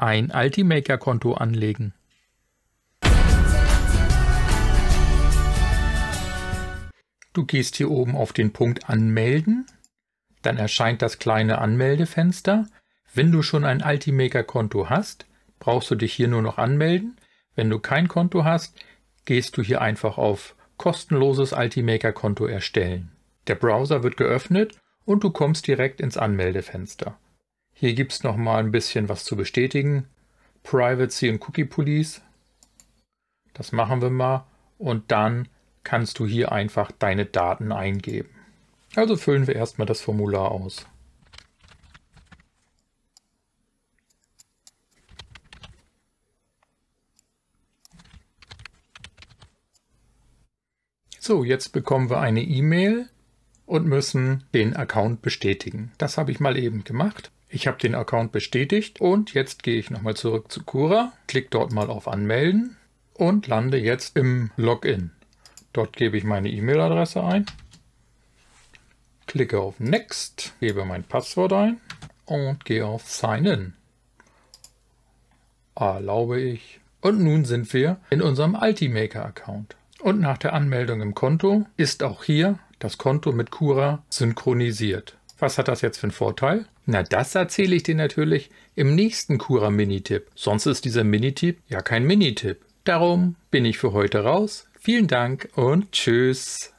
ein Altimaker-Konto anlegen. Du gehst hier oben auf den Punkt Anmelden, dann erscheint das kleine Anmeldefenster. Wenn du schon ein Altimaker-Konto hast, brauchst du dich hier nur noch anmelden. Wenn du kein Konto hast, gehst du hier einfach auf kostenloses Altimaker-Konto erstellen. Der Browser wird geöffnet und du kommst direkt ins Anmeldefenster. Hier gibt es noch mal ein bisschen was zu bestätigen. Privacy und Cookie Police. Das machen wir mal. Und dann kannst du hier einfach deine Daten eingeben. Also füllen wir erstmal das Formular aus. So, jetzt bekommen wir eine E-Mail und müssen den Account bestätigen. Das habe ich mal eben gemacht. Ich habe den Account bestätigt und jetzt gehe ich nochmal zurück zu Cura, klicke dort mal auf Anmelden und lande jetzt im Login. Dort gebe ich meine E-Mail-Adresse ein, klicke auf Next, gebe mein Passwort ein und gehe auf Sign In. Erlaube ich. Und nun sind wir in unserem Altimaker-Account. Und nach der Anmeldung im Konto ist auch hier das Konto mit Cura synchronisiert. Was hat das jetzt für einen Vorteil? Na, das erzähle ich dir natürlich im nächsten Cura Minitipp. Sonst ist dieser Minitipp ja kein Minitipp. Darum bin ich für heute raus. Vielen Dank und tschüss.